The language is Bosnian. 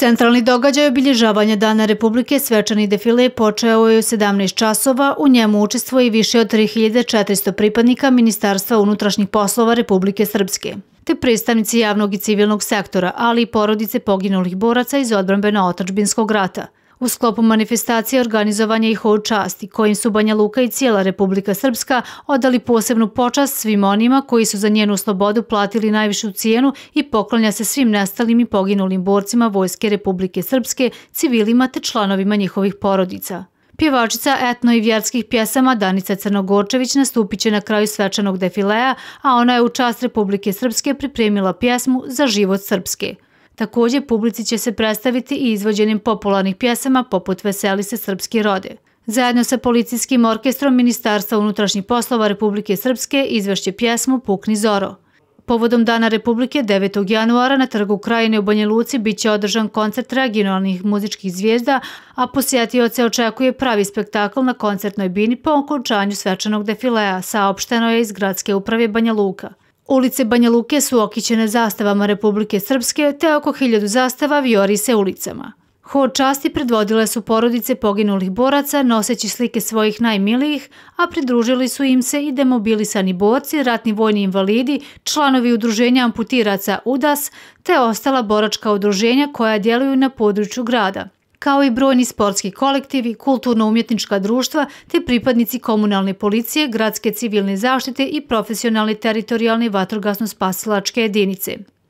Centralni događaj obilježavanja Dana Republike svečani defile počeo je u 17 časova, u njemu učestvoji više od 3400 pripadnika Ministarstva unutrašnjih poslova Republike Srpske, te predstavnici javnog i civilnog sektora, ali i porodice poginulih boraca iz odbranbena otačbinskog rata – U sklopu manifestacije organizovanja i hod časti, kojim su Banja Luka i cijela Republika Srpska odali posebnu počast svim onima koji su za njenu slobodu platili najvišu cijenu i poklonja se svim nestalim i poginulim borcima Vojske Republike Srpske, civilima te članovima njihovih porodica. Pjevačica etno i vjerskih pjesama Danica Crnogorčević nastupit će na kraju svečanog defileja, a ona je u čast Republike Srpske pripremila pjesmu za život Srpske. Također, publici će se predstaviti i izvođenim popularnih pjesama poput Veseli se srpski rode. Zajedno sa policijskim orkestrom Ministarstva unutrašnjih poslova Republike Srpske izvešće pjesmu Pukni Zoro. Povodom Dana Republike 9. januara na trgu Krajine u Banje Luci bit će održan koncert regionalnih muzičkih zvijezda, a posjetioce očekuje pravi spektakl na koncertnoj bini po okončanju svečanog defilea, saopšteno je iz Gradske uprave Banja Luka. Ulice Banja Luke su okićene zastavama Republike Srpske te oko hiljadu zastava viori se ulicama. Hod časti predvodile su porodice poginulih boraca noseći slike svojih najmilijih, a pridružili su im se i demobilisani borci, ratni vojni invalidi, članovi udruženja amputiraca UDAS te ostala boračka udruženja koja djeluju na području grada kao i brojni sportski kolektivi, kulturno-umjetnička društva te pripadnici komunalne policije, gradske civilne zaštite i profesionalne teritorijalne vatrogasno-spasilačke jedinice.